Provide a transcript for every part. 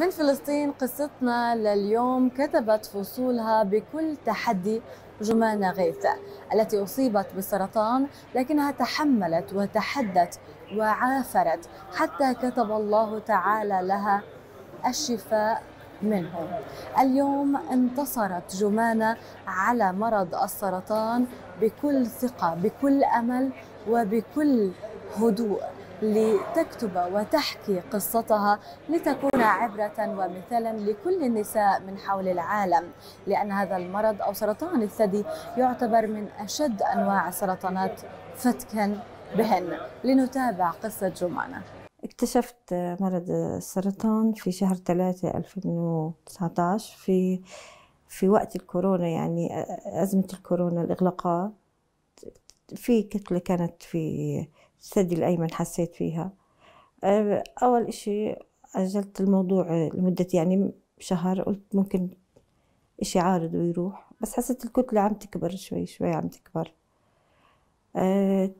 من فلسطين قصتنا لليوم كتبت فصولها بكل تحدي جمانة غيث التي أصيبت بالسرطان لكنها تحملت وتحدت وعافرت حتى كتب الله تعالى لها الشفاء منه اليوم انتصرت جمانة على مرض السرطان بكل ثقة بكل أمل وبكل هدوء لتكتب وتحكي قصتها لتكون يكون عبرة ومثالا لكل النساء من حول العالم لأن هذا المرض أو سرطان الثدي يعتبر من أشد أنواع السرطانات فتكا بهن لنتابع قصة جمانة اكتشفت مرض السرطان في شهر 3 2019 في في وقت الكورونا يعني أزمة الكورونا الإغلاقات في كتلة كانت في الثدي الأيمن حسيت فيها أول إشي أجلت الموضوع لمدة يعني شهر قلت ممكن إشي عارض ويروح بس حسيت الكتلة عم تكبر شوي شوي عم تكبر أه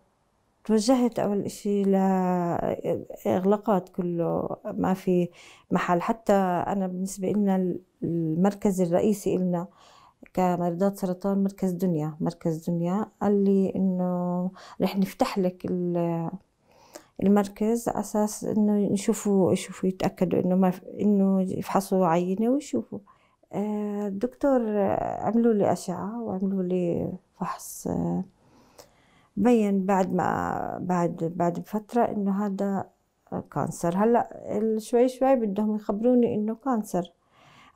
توجهت أول إشي لإغلاقات كله ما في محل حتى أنا بالنسبة لنا المركز الرئيسي إلنا كمريضات سرطان مركز دنيا مركز دنيا قال لي إنه رح نفتح لك المركز على اساس انه يشوفوا يشوفوا يتاكدوا انه ما انه يفحصوا عينه ويشوفوا آه، الدكتور عملوا لي اشعه وعملوا لي فحص آه، بين بعد ما بعد بعد بفتره انه هذا كانسر هلا شوي شوي بدهم يخبروني انه كانسر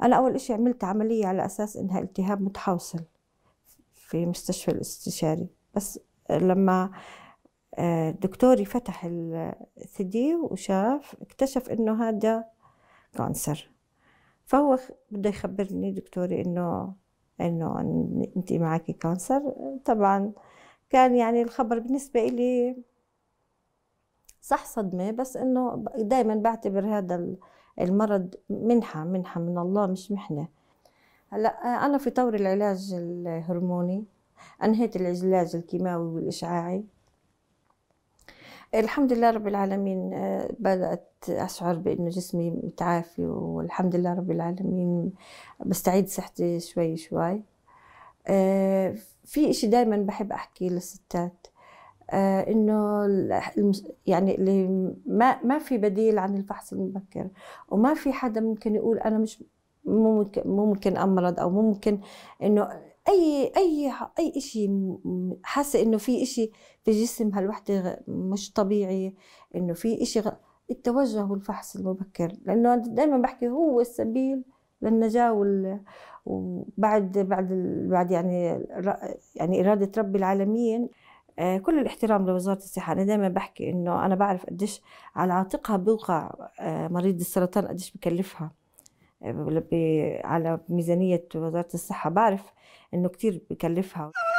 انا اول اشي عملت عمليه على اساس انها التهاب متحوصل في مستشفى الاستشاري بس لما دكتوري فتح الثدي وشاف اكتشف انه هذا كانسر فهو بده يخبرني دكتوري انه انه انت معك كانسر طبعا كان يعني الخبر بالنسبه لي صح صدمه بس انه دائما بعتبر هذا المرض منحه منحه من الله مش محنه هلا انا في طور العلاج الهرموني انهيت العلاج الكيماوي والاشعاعي الحمد لله رب العالمين آه، بدأت أشعر بأنه جسمي متعافي والحمد لله رب العالمين بستعيد صحتي شوي شوي آه، في إشي دايما بحب أحكي للستات آه، انه يعني اللي ما ما في بديل عن الفحص المبكر وما في حدا ممكن يقول انا مش ممكن ممكن امرض او ممكن انه اي اي اي شيء حاسه انه في شيء في جسم هالوحده مش طبيعي انه في شيء التوجه والفحص المبكر لانه دائما بحكي هو السبيل للنجاه وال... وبعد بعد بعد يعني يعني اراده رب العالمين آه، كل الاحترام لوزاره الصحه انا دائما بحكي انه انا بعرف قديش على عاتقها بوقع آه، مريض السرطان قديش بكلفها على ميزانية وزارة الصحة بعرف إنه كتير بكلفها